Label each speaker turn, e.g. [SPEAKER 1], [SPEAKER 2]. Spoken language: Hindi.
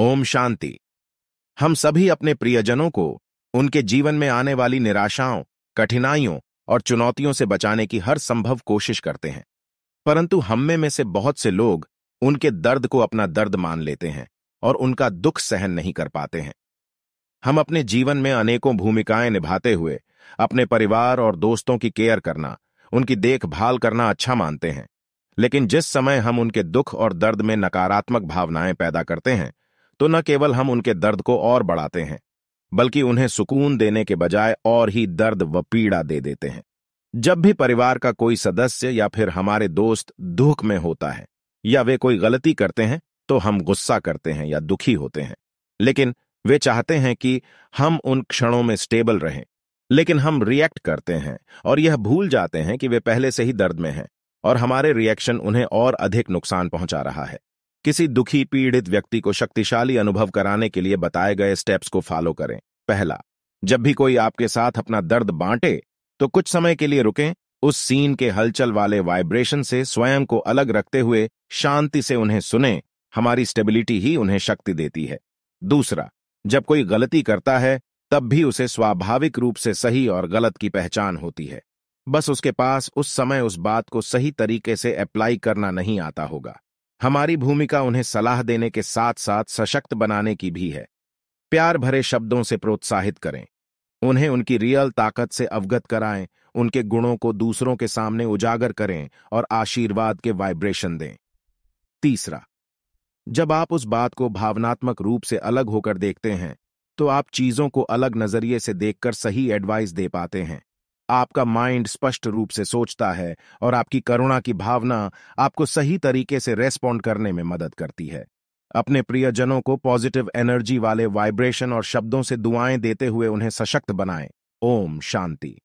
[SPEAKER 1] ओम शांति हम सभी अपने प्रियजनों को उनके जीवन में आने वाली निराशाओं कठिनाइयों और चुनौतियों से बचाने की हर संभव कोशिश करते हैं परंतु हमें में से बहुत से लोग उनके दर्द को अपना दर्द मान लेते हैं और उनका दुख सहन नहीं कर पाते हैं हम अपने जीवन में अनेकों भूमिकाएं निभाते हुए अपने परिवार और दोस्तों की केयर करना उनकी देखभाल करना अच्छा मानते हैं लेकिन जिस समय हम उनके दुख और दर्द में नकारात्मक भावनाएं पैदा करते हैं तो न केवल हम उनके दर्द को और बढ़ाते हैं बल्कि उन्हें सुकून देने के बजाय और ही दर्द व पीड़ा दे देते हैं जब भी परिवार का कोई सदस्य या फिर हमारे दोस्त दुख में होता है या वे कोई गलती करते हैं तो हम गुस्सा करते हैं या दुखी होते हैं लेकिन वे चाहते हैं कि हम उन क्षणों में स्टेबल रहें लेकिन हम रिएक्ट करते हैं और यह भूल जाते हैं कि वे पहले से ही दर्द में हैं और हमारे रिएक्शन उन्हें और अधिक नुकसान पहुंचा रहा है किसी दुखी पीड़ित व्यक्ति को शक्तिशाली अनुभव कराने के लिए बताए गए स्टेप्स को फॉलो करें पहला जब भी कोई आपके साथ अपना दर्द बांटे तो कुछ समय के लिए रुकें उस सीन के हलचल वाले वाइब्रेशन से स्वयं को अलग रखते हुए शांति से उन्हें सुने हमारी स्टेबिलिटी ही उन्हें शक्ति देती है दूसरा जब कोई गलती करता है तब भी उसे स्वाभाविक रूप से सही और गलत की पहचान होती है बस उसके पास उस समय उस बात को सही तरीके से अप्लाई करना नहीं आता होगा हमारी भूमिका उन्हें सलाह देने के साथ साथ सशक्त बनाने की भी है प्यार भरे शब्दों से प्रोत्साहित करें उन्हें उनकी रियल ताकत से अवगत कराएं उनके गुणों को दूसरों के सामने उजागर करें और आशीर्वाद के वाइब्रेशन दें तीसरा जब आप उस बात को भावनात्मक रूप से अलग होकर देखते हैं तो आप चीजों को अलग नजरिए से देखकर सही एडवाइस दे पाते हैं आपका माइंड स्पष्ट रूप से सोचता है और आपकी करुणा की भावना आपको सही तरीके से रेस्पॉन्ड करने में मदद करती है अपने प्रियजनों को पॉजिटिव एनर्जी वाले वाइब्रेशन और शब्दों से दुआएं देते हुए उन्हें सशक्त बनाएं ओम शांति